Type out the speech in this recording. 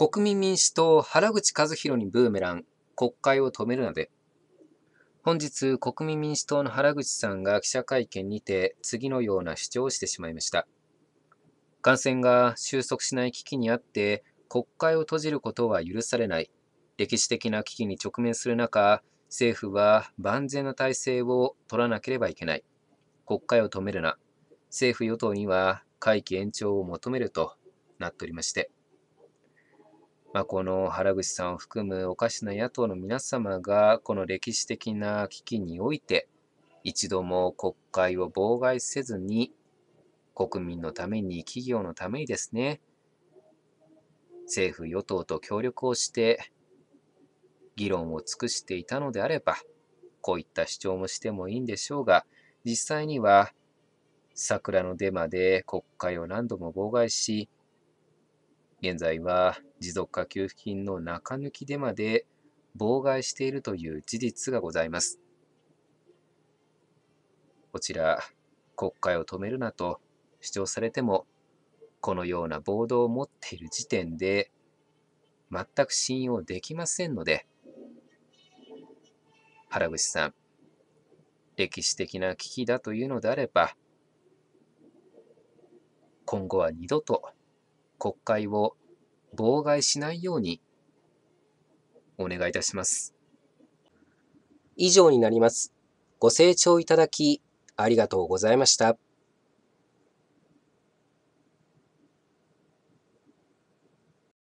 国民民主党原口和弘にブーメラン、国会を止めるなで。本日、国民民主党の原口さんが記者会見にて、次のような主張をしてしまいました。感染が収束しない危機にあって、国会を閉じることは許されない。歴史的な危機に直面する中、政府は万全の体制を取らなければいけない。国会を止めるな。政府与党には会期延長を求めるとなっておりまして。まあ、この原口さんを含むおかしな野党の皆様が、この歴史的な危機において、一度も国会を妨害せずに、国民のために企業のためにですね、政府・与党と協力をして、議論を尽くしていたのであれば、こういった主張もしてもいいんでしょうが、実際には、桜のデマで国会を何度も妨害し、現在は持続化給付金の中抜きでまで妨害しているという事実がございます。こちら、国会を止めるなと主張されても、このような暴動を持っている時点で、全く信用できませんので、原口さん、歴史的な危機だというのであれば、今後は二度と国会を妨害しないようにお願いいたします。以上になります。ご清聴いただきありがとうございました。